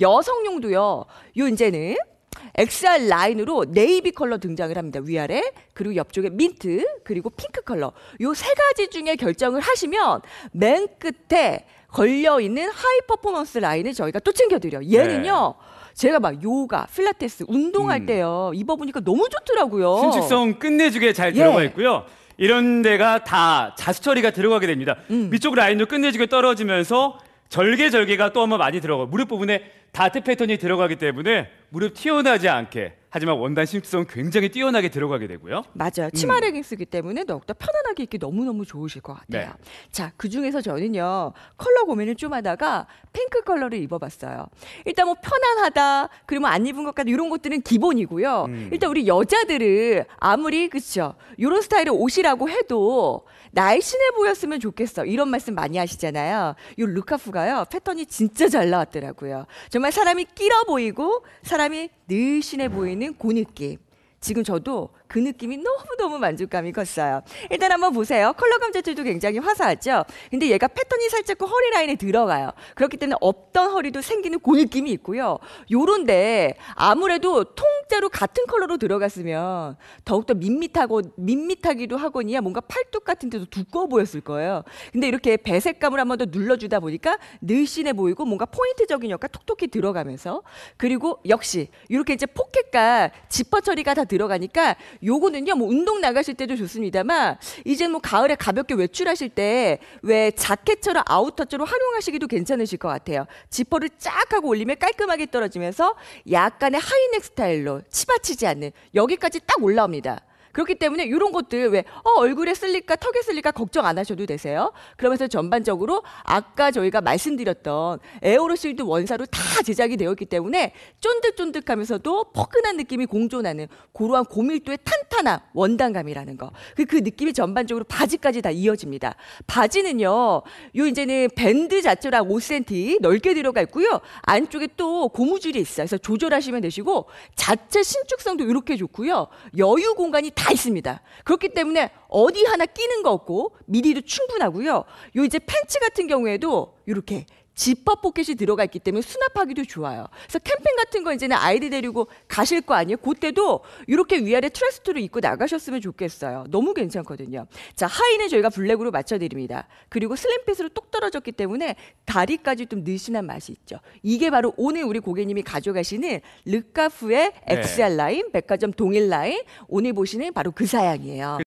여성용도요. 요 이제는 XR 라인으로 네이비 컬러 등장을 합니다. 위아래 그리고 옆쪽에 민트 그리고 핑크 컬러 요 세 가지 중에 결정을 하시면 맨 끝에 걸려 있는 하이 퍼포먼스 라인을 저희가 또 챙겨드려. 네. 얘는요. 네. 제가 막 요가, 필라테스, 운동할 음. 때요 입어보니까 너무 좋더라고요. 신축성 끝내주게 잘 예. 들어가 있고요. 이런 데가 다 자수 처리가 들어가게 됩니다. 음. 위쪽 라인도 끝내주게 떨어지면서 절개 절개가 또 한번 많이 들어가고 무릎 부분에 다트 패턴이 들어가기 때문에 무릎 튀어나지 않게 하지만 원단 신축성은 굉장히 뛰어나게 들어가게 되고요. 맞아요. 음. 치마 음. 레깅스기 때문에 더욱더 편안하게 입기 너무너무 좋으실 것 같아요. 네. 자, 그중에서 저는요. 컬러 고민을 좀 하다가 핑크 컬러를 입어봤어요. 일단 뭐 편안하다, 그리고 안 입은 것같지 이런 것들은 기본이고요. 음. 일단 우리 여자들은 아무리 그쵸 이런 스타일의 옷이라고 해도 날씬해 보였으면 좋겠어. 이런 말씀 많이 하시잖아요. 이 루카프가요. 패턴이 진짜 잘 나왔더라고요. 정말 사람이 끼어 보이고 사람이 늘씬해 보이는 고그 느낌. 지금 저도 그 느낌이 너무너무 만족감이 컸어요. 일단 한번 보세요. 컬러감 자체도 굉장히 화사하죠. 근데 얘가 패턴이 살짝 그 허리 라인에 들어가요. 그렇기 때문에 없던 허리도 생기는 그 느낌이 있고요. 요런데 아무래도 통째로 같은 컬러로 들어갔으면 더욱더 밋밋하고 밋밋하기도 하거니야 뭔가 팔뚝 같은 데도 두꺼워 보였을 거예요. 근데 이렇게 배색감을 한번 더 눌러주다 보니까 늘씬해 보이고 뭔가 포인트적인 역할 톡톡히 들어가면서 그리고 역시 이렇게 이제 포켓과 지퍼 처리가 다 들어가니까 요거는요, 뭐 운동 나가실 때도 좋습니다만 이제 뭐 가을에 가볍게 외출하실 때 왜 자켓처럼 아우터처럼 활용하시기도 괜찮으실 것 같아요. 지퍼를 쫙 하고 올리면 깔끔하게 떨어지면서 약간의 하이넥 스타일로 치받치지 않는 여기까지 딱 올라옵니다. 그렇기 때문에 이런 것들 왜 어, 얼굴에 쓸릴까 턱에 쓸릴까 걱정 안 하셔도 되세요. 그러면서 전반적으로 아까 저희가 말씀드렸던 에어로실드 원사로 다 제작이 되었기 때문에 쫀득쫀득하면서도 포근한 느낌이 공존하는 고루한 고밀도의 탄탄한 원단감이라는 거. 그, 그 느낌이 전반적으로 바지까지 다 이어집니다. 바지는요. 요 이제는 밴드 자체로 5cm 넓게 들어가 있고요. 안쪽에 또 고무줄이 있어요. 그래서 조절하시면 되시고 자체 신축성도 이렇게 좋고요. 여유 공간이 다다 있습니다. 그렇기 때문에 어디 하나 끼는 거 없고 미리도 충분하고요. 요 이제 팬츠 같은 경우에도 이렇게 지퍼 포켓이 들어가 있기 때문에 수납하기도 좋아요. 그래서 캠핑 같은 거 이제는 아이들 데리고 가실 거 아니에요. 그때도 이렇게 위아래 트레스트를 입고 나가셨으면 좋겠어요. 너무 괜찮거든요. 자, 하의는 저희가 블랙으로 맞춰드립니다. 그리고 슬림핏으로 똑 떨어졌기 때문에 다리까지 좀 느슨한 맛이 있죠. 이게 바로 오늘 우리 고객님이 가져가시는 르카프의 네. 엑셀 라인, 백화점 동일 라인, 오늘 보시는 바로 그 사양이에요.